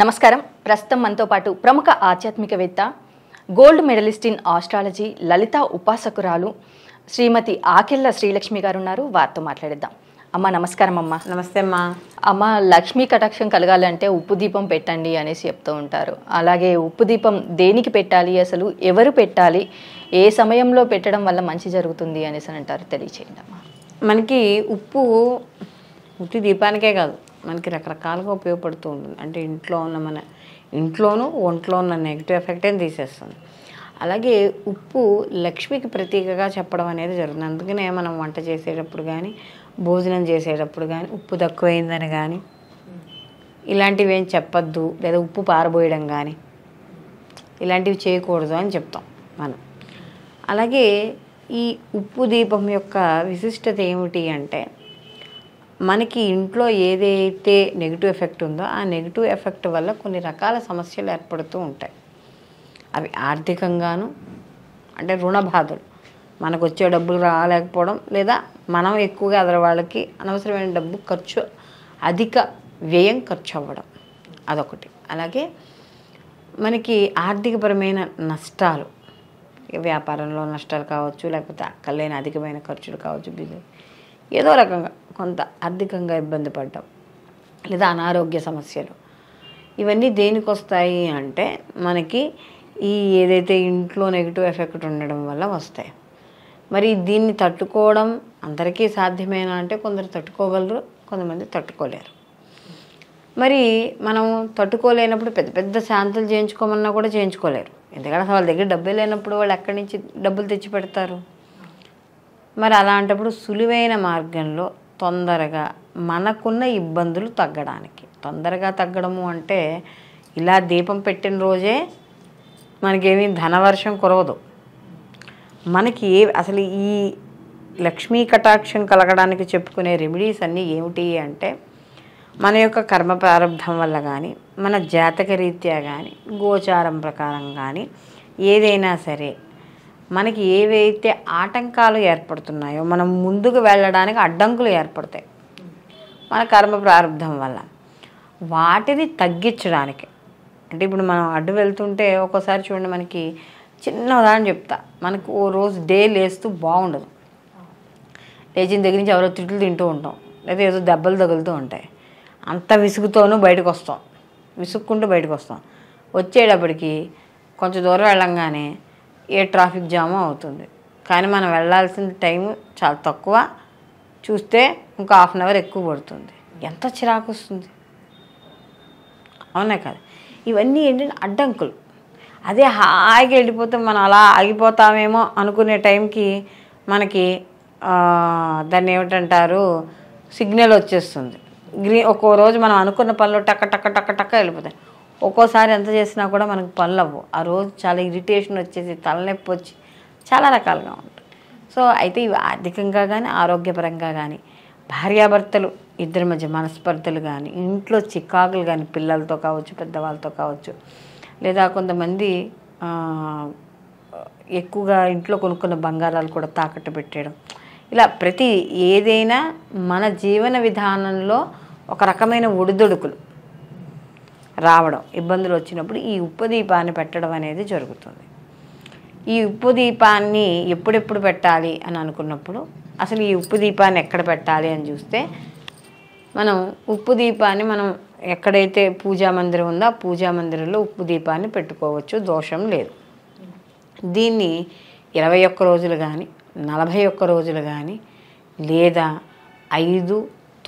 నమస్కారం ప్రస్తుతం మనతో పాటు ప్రముఖ ఆధ్యాత్మికవేత్త gold medalist in astrology Lalitha ఉపాసకురాలు శ్రీమతి ఆకెళ్ళ శ్రీలక్ష్మి గారు ఉన్నారు వారితో మాట్లాడిద్దాం అమ్మ నమస్కారం అమ్మ నమస్తే అమ్మా అమ్మ లక్ష్మీ కటాక్షం కలగాలంటే ఉప్పు దీపం పెట్టండి అనేసి చెప్తూ ఉంటారు అలాగే ఉప్పు దీపం దేనికి పెట్టాలి అసలు ఎవరు పెట్టాలి ఏ సమయంలో పెట్టడం వల్ల మంచి జరుగుతుంది అనేసి అంటారు తెలియచేయండి అమ్మ మనకి ఉప్పు ఉట్టి దీపానికే కాదు మనకి రకరకాలుగా ఉపయోగపడుతూ ఉంటుంది అంటే ఇంట్లో ఉన్న మన ఇంట్లోనూ ఒంట్లో ఉన్న నెగిటివ్ అని తీసేస్తుంది అలాగే ఉప్పు లక్ష్మికి ప్రతీకగా చెప్పడం అనేది జరుగుతుంది అందుకనే మనం వంట చేసేటప్పుడు కానీ భోజనం చేసేటప్పుడు కానీ ఉప్పు తక్కువైందని కానీ ఇలాంటివి ఏం చెప్పద్దు లేదా ఉప్పు పారబోయడం కానీ ఇలాంటివి చేయకూడదు అని చెప్తాం మనం అలాగే ఈ ఉప్పు దీపం యొక్క విశిష్టత ఏమిటి అంటే మనకి ఇంట్లో ఏదైతే నెగిటివ్ ఎఫెక్ట్ ఉందో ఆ నెగిటివ్ ఎఫెక్ట్ వల్ల కొన్ని రకాల సమస్యలు ఏర్పడుతూ ఉంటాయి అవి ఆర్థికంగాను అంటే రుణ బాధలు మనకు వచ్చే డబ్బులు రాలేకపోవడం లేదా మనం ఎక్కువగా అదర వాళ్ళకి అనవసరమైన డబ్బు ఖర్చు అధిక వ్యయం ఖర్చు అవ్వడం అదొకటి అలాగే మనకి ఆర్థికపరమైన నష్టాలు వ్యాపారంలో నష్టాలు కావచ్చు లేకపోతే అక్కర్లేని అధికమైన ఖర్చులు కావచ్చు బిల్లు ఏదో రకంగా కొంత ఆర్థికంగా ఇబ్బంది పడ్డాం లేదా అనారోగ్య సమస్యలు ఇవన్నీ దేనికి వస్తాయి అంటే మనకి ఈ ఏదైతే ఇంట్లో నెగిటివ్ ఎఫెక్ట్ ఉండడం వల్ల వస్తాయి మరి దీన్ని తట్టుకోవడం అందరికీ సాధ్యమేనా అంటే కొందరు తట్టుకోగలరు కొంతమంది తట్టుకోలేరు మరి మనం తట్టుకోలేనప్పుడు పెద్ద పెద్ద శాంతులు చేయించుకోమన్నా కూడా చేయించుకోలేరు ఎందుకంటే వాళ్ళ దగ్గర డబ్బులు లేనప్పుడు వాళ్ళు ఎక్కడి నుంచి డబ్బులు తెచ్చి పెడతారు మరి అలాంటప్పుడు సులువైన మార్గంలో తొందరగా మనకున్న ఇబ్బందులు తగ్గడానికి తొందరగా తగ్గడము అంటే ఇలా దీపం పెట్టిన రోజే మనకేమీ ధనవర్షం కురవదు మనకి ఏ అసలు ఈ లక్ష్మీ కటాక్షం కలగడానికి చెప్పుకునే రెమెడీస్ అన్నీ ఏమిటి అంటే మన యొక్క కర్మ ప్రారంభం వల్ల కానీ మన జాతక రీత్యా కానీ గోచారం ప్రకారం కానీ ఏదైనా సరే మనకి ఏవైతే ఆటంకాలు ఏర్పడుతున్నాయో మనం ముందుకు వెళ్ళడానికి అడ్డంకులు ఏర్పడతాయి మన కర్మ ప్రారంభం వల్ల వాటిని తగ్గించడానికి అంటే ఇప్పుడు మనం అడ్డు వెళ్తుంటే ఒక్కోసారి చూడండి మనకి చిన్న ఉదాహరణ చెప్తా మనకు ఓ రోజు డే లేస్తూ బాగుండదు లేచిన దగ్గర నుంచి ఎవరో తిట్లు తింటూ ఉంటాం లేదా ఏదో దెబ్బలు తగులుతూ ఉంటాయి అంత విసుగుతోనూ బయటకు వస్తాం విసుక్కుంటూ బయటకు వస్తాం వచ్చేటప్పటికి కొంచెం దూరం వెళ్ళంగానే ఏ ట్రాఫిక్ జాము అవుతుంది కానీ మనం వెళ్ళాల్సిన టైం చాలా తక్కువ చూస్తే ఇంకా హాఫ్ అన్ అవర్ ఎక్కువ పడుతుంది ఎంత చిరాకు వస్తుంది అవునా కదా ఇవన్నీ ఏంటంటే అడ్డంకులు అదే హాయిగా వెళ్ళిపోతే మనం అలా ఆగిపోతామేమో అనుకునే టైంకి మనకి దాన్ని ఏమిటంటారు సిగ్నల్ వచ్చేస్తుంది గ్రీన్ ఒక్కో రోజు మనం అనుకున్న పనులు టక్క టక్క టక్క టక్క వెళ్ళిపోతాయి ఒక్కోసారి ఎంత చేసినా కూడా మనకు పనులు అవ్వవు ఆ రోజు చాలా ఇరిటేషన్ వచ్చేసి తలనొప్పి వచ్చి చాలా రకాలుగా ఉంటుంది సో అయితే ఇవి ఆర్థికంగా కానీ ఆరోగ్యపరంగా కానీ భార్యాభర్తలు ఇద్దరి మధ్య మనస్పర్ధలు కానీ ఇంట్లో చికాకులు కానీ పిల్లలతో కావచ్చు పెద్దవాళ్ళతో కావచ్చు లేదా కొంతమంది ఎక్కువగా ఇంట్లో కొనుక్కున్న బంగారాలు కూడా తాకట్టు పెట్టడం ఇలా ప్రతి ఏదైనా మన జీవన విధానంలో ఒక రకమైన ఒడిదొడుకులు రావడం ఇబ్బందులు వచ్చినప్పుడు ఈ ఉప్పు దీపాన్ని పెట్టడం అనేది జరుగుతుంది ఈ ఉప్పు దీపాన్ని ఎప్పుడెప్పుడు పెట్టాలి అని అనుకున్నప్పుడు అసలు ఈ ఉప్పు దీపాన్ని ఎక్కడ పెట్టాలి అని చూస్తే మనం ఉప్పు దీపాన్ని మనం ఎక్కడైతే పూజా మందిరం ఉందో ఆ పూజా మందిరంలో ఉప్పు దీపాన్ని పెట్టుకోవచ్చు దోషం లేదు దీన్ని ఇరవై ఒక్క రోజులు కానీ నలభై ఒక్క రోజులు కానీ లేదా ఐదు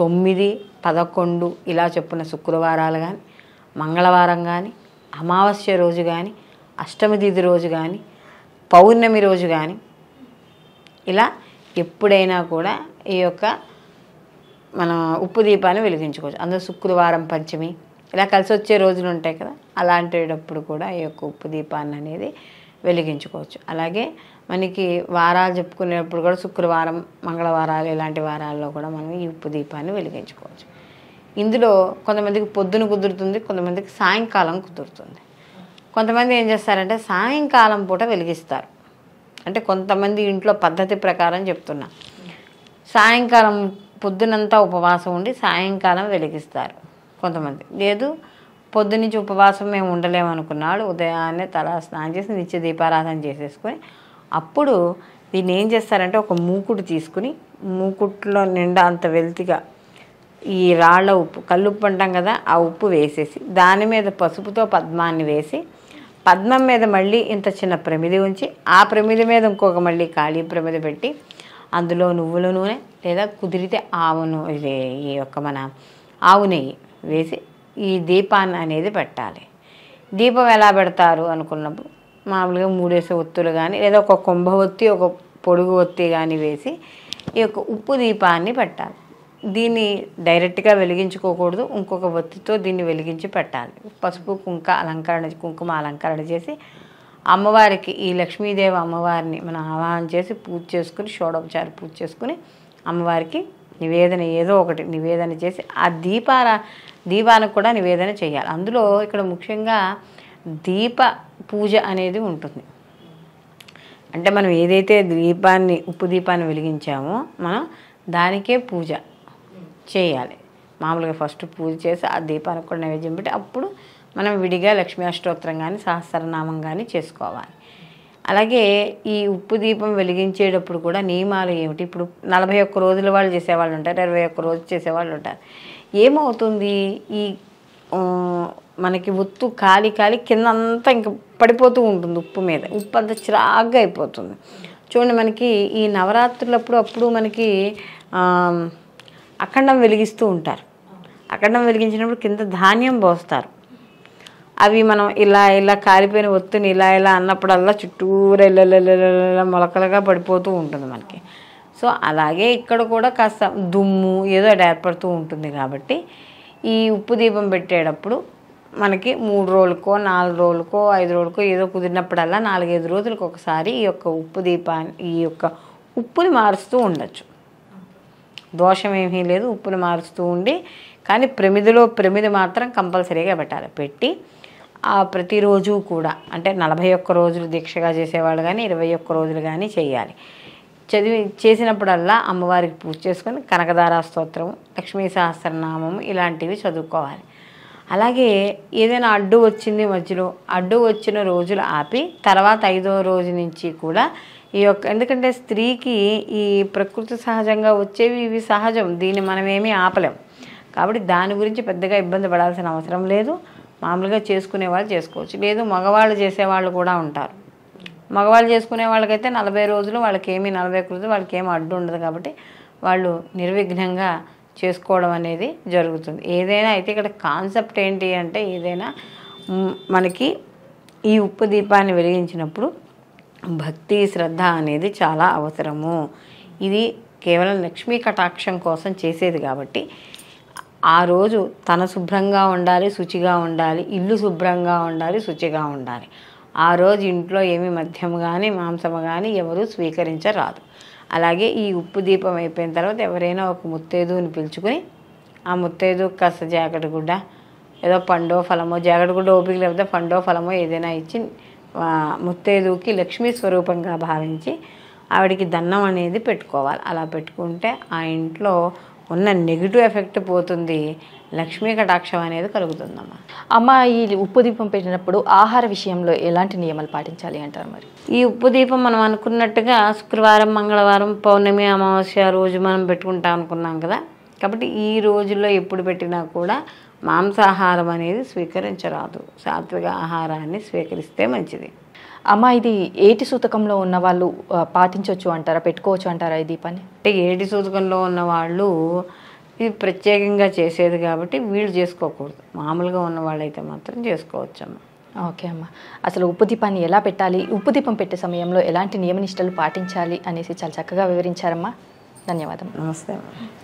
తొమ్మిది పదకొండు ఇలా చెప్పున శుక్రవారాలు కానీ మంగళవారం కానీ అమావాస్య రోజు కానీ అష్టమి తిథి రోజు కానీ పౌర్ణమి రోజు కానీ ఇలా ఎప్పుడైనా కూడా ఈ యొక్క మన ఉప్పు దీపాన్ని వెలిగించుకోవచ్చు అందులో శుక్రవారం పంచమి ఇలా కలిసి వచ్చే రోజులు ఉంటాయి కదా అలాంటిప్పుడు కూడా ఈ యొక్క ఉప్పు దీపాన్ని అనేది వెలిగించుకోవచ్చు అలాగే మనకి వారాలు చెప్పుకునేటప్పుడు కూడా శుక్రవారం మంగళవారాలు ఇలాంటి వారాల్లో కూడా మనం ఈ ఉప్పు దీపాన్ని వెలిగించుకోవచ్చు ఇందులో కొంతమందికి పొద్దున కుదురుతుంది కొంతమందికి సాయంకాలం కుదురుతుంది కొంతమంది ఏం చేస్తారంటే సాయంకాలం పూట వెలిగిస్తారు అంటే కొంతమంది ఇంట్లో పద్ధతి ప్రకారం చెప్తున్నా సాయంకాలం పొద్దునంతా ఉపవాసం ఉండి సాయంకాలం వెలిగిస్తారు కొంతమంది లేదు పొద్దునుంచి ఉపవాసం మేము ఉండలేము అనుకున్నాడు ఉదయాన్నే తల స్నానం చేసి నిత్య దీపారాధన చేసేసుకొని అప్పుడు దీన్ని ఏం చేస్తారంటే ఒక మూకుడు తీసుకుని మూకుట్లో నిండా అంత వెల్తిగా ఈ రాళ్ళ ఉప్పు కల్లుప్పు అంటాం కదా ఆ ఉప్పు వేసేసి దాని మీద పసుపుతో పద్మాన్ని వేసి పద్మం మీద మళ్ళీ ఇంత చిన్న ప్రమిది ఉంచి ఆ ప్రమిది మీద ఇంకొక మళ్ళీ ఖాళీ ప్రమిది పెట్టి అందులో నువ్వుల నూనె లేదా కుదిరితే ఆవును ఇది ఈ యొక్క మన ఆవు నెయ్యి వేసి ఈ దీపాన్ని అనేది పెట్టాలి దీపం ఎలా పెడతారు అనుకున్నప్పుడు మామూలుగా మూడేసే ఒత్తులు కానీ లేదా ఒక కుంభ ఒత్తి ఒక పొడుగు ఒత్తి కానీ వేసి ఈ యొక్క ఉప్పు దీపాన్ని పెట్టాలి దీన్ని డైరెక్ట్గా వెలిగించుకోకూడదు ఇంకొక ఒత్తితో దీన్ని వెలిగించి పెట్టాలి పసుపు కుంక అలంకరణ కుంకుమ అలంకరణ చేసి అమ్మవారికి ఈ లక్ష్మీదేవి అమ్మవారిని మనం ఆవాహన చేసి పూజ చేసుకుని షోడోపచారి పూజ చేసుకుని అమ్మవారికి నివేదన ఏదో ఒకటి నివేదన చేసి ఆ దీపాల దీపానికి కూడా నివేదన చేయాలి అందులో ఇక్కడ ముఖ్యంగా దీప పూజ అనేది ఉంటుంది అంటే మనం ఏదైతే దీపాన్ని ఉప్పు దీపాన్ని వెలిగించామో మనం దానికే పూజ చేయాలి మామూలుగా ఫస్ట్ పూజ చేసి ఆ దీపానికి కూడా నైవేద్యం పెట్టి అప్పుడు మనం విడిగా లక్ష్మీ అష్టోత్తరం కానీ సహస్రనామం కానీ చేసుకోవాలి అలాగే ఈ ఉప్పు దీపం వెలిగించేటప్పుడు కూడా నియమాలు ఏమిటి ఇప్పుడు నలభై ఒక్క రోజుల వాళ్ళు చేసేవాళ్ళు ఉంటారు ఇరవై ఒక్క రోజు చేసేవాళ్ళు ఉంటారు ఏమవుతుంది ఈ మనకి ఒత్తు కాలి కాలి కింద అంతా ఇంక పడిపోతూ ఉంటుంది ఉప్పు మీద ఉప్పు అంతా చిరాగ్గా అయిపోతుంది చూడండి మనకి ఈ నవరాత్రులప్పుడు అప్పుడు మనకి అఖండం వెలిగిస్తూ ఉంటారు అఖండం వెలిగించినప్పుడు కింద ధాన్యం పోస్తారు అవి మనం ఇలా ఇలా కాలిపోయిన ఒత్తుని ఇలా ఇలా అన్నప్పుడల్లా చుట్టూరా ఇలా మొలకలుగా పడిపోతూ ఉంటుంది మనకి సో అలాగే ఇక్కడ కూడా కాస్త దుమ్ము ఏదో ఏర్పడుతూ ఉంటుంది కాబట్టి ఈ ఉప్పు దీపం పెట్టేటప్పుడు మనకి మూడు రోజులకో నాలుగు రోజులకో ఐదు రోజులకో ఏదో కుదిరినప్పుడల్లా నాలుగైదు రోజులకు ఒకసారి ఈ యొక్క ఉప్పు దీపాన్ని ఈ యొక్క ఉప్పుని మారుస్తూ ఉండొచ్చు దోషమేమీ లేదు ఉప్పును మారుస్తూ ఉండి కానీ ప్రమిదిలో ప్రమిది మాత్రం కంపల్సరీగా పెట్టాలి పెట్టి ప్రతిరోజు కూడా అంటే నలభై ఒక్క రోజులు దీక్షగా చేసేవాళ్ళు కానీ ఇరవై ఒక్క రోజులు కానీ చేయాలి చదివి చేసినప్పుడల్లా అమ్మవారికి పూజ చేసుకొని కనకదారా స్తోత్రం లక్ష్మీ సహస్రనామం ఇలాంటివి చదువుకోవాలి అలాగే ఏదైనా అడ్డు వచ్చింది మధ్యలో అడ్డు వచ్చిన రోజులు ఆపి తర్వాత ఐదో రోజు నుంచి కూడా ఈ యొక్క ఎందుకంటే స్త్రీకి ఈ ప్రకృతి సహజంగా వచ్చేవి ఇవి సహజం దీన్ని మనమేమీ ఆపలేం కాబట్టి దాని గురించి పెద్దగా ఇబ్బంది పడాల్సిన అవసరం లేదు మామూలుగా చేసుకునే వాళ్ళు చేసుకోవచ్చు లేదు మగవాళ్ళు చేసేవాళ్ళు కూడా ఉంటారు మగవాళ్ళు చేసుకునే వాళ్ళకైతే నలభై రోజులు వాళ్ళకి ఏమీ నలభై రోజులు వాళ్ళకి ఏమి అడ్డు ఉండదు కాబట్టి వాళ్ళు నిర్విఘ్నంగా చేసుకోవడం అనేది జరుగుతుంది ఏదైనా అయితే ఇక్కడ కాన్సెప్ట్ ఏంటి అంటే ఏదైనా మనకి ఈ ఉప్పు దీపాన్ని వెలిగించినప్పుడు భక్తి శ్రద్ధ అనేది చాలా అవసరము ఇది కేవలం లక్ష్మీ కటాక్షం కోసం చేసేది కాబట్టి ఆ రోజు తన శుభ్రంగా ఉండాలి శుచిగా ఉండాలి ఇల్లు శుభ్రంగా ఉండాలి శుచిగా ఉండాలి ఆ రోజు ఇంట్లో ఏమి మద్యం కానీ మాంసం కానీ ఎవరూ స్వీకరించరాదు అలాగే ఈ ఉప్పు దీపం అయిపోయిన తర్వాత ఎవరైనా ఒక ముత్తేదుని పిలుచుకుని ఆ ముత్తేదు కాస్త జాకెట్ గుడ్డ ఏదో పండో ఫలమో జాకెట్ గుడ్డ ఓపిక లేకపోతే పండో ఫలమో ఏదైనా ఇచ్చి ముత్తేదుకి లక్ష్మీ స్వరూపంగా భావించి ఆవిడికి దన్నం అనేది పెట్టుకోవాలి అలా పెట్టుకుంటే ఆ ఇంట్లో ఉన్న నెగిటివ్ ఎఫెక్ట్ పోతుంది లక్ష్మీ కటాక్షం అనేది కలుగుతుందమ్మా అమ్మ ఈ ఉప్పు దీపం పెట్టినప్పుడు ఆహార విషయంలో ఎలాంటి నియమాలు పాటించాలి అంటారు మరి ఈ ఉప్పు దీపం మనం అనుకున్నట్టుగా శుక్రవారం మంగళవారం పౌర్ణమి అమావాస్య రోజు మనం పెట్టుకుంటాం అనుకున్నాం కదా కాబట్టి ఈ రోజుల్లో ఎప్పుడు పెట్టినా కూడా మాంసాహారం అనేది స్వీకరించరాదు సాత్విక ఆహారాన్ని స్వీకరిస్తే మంచిది అమ్మ ఇది ఏటి సూతకంలో ఉన్న వాళ్ళు పాటించవచ్చు అంటారా పెట్టుకోవచ్చు అంటారా ఈ దీపాన్ని అంటే ఏటి సూతకంలో ఉన్న వాళ్ళు ఇది ప్రత్యేకంగా చేసేది కాబట్టి వీళ్ళు చేసుకోకూడదు మామూలుగా ఉన్న వాళ్ళైతే మాత్రం అమ్మ ఓకే అమ్మ అసలు ఉప్పు దీపాన్ని ఎలా పెట్టాలి ఉప్పు దీపం పెట్టే సమయంలో ఎలాంటి నియమనిష్టలు పాటించాలి అనేసి చాలా చక్కగా వివరించారమ్మా ధన్యవాదం నమస్తే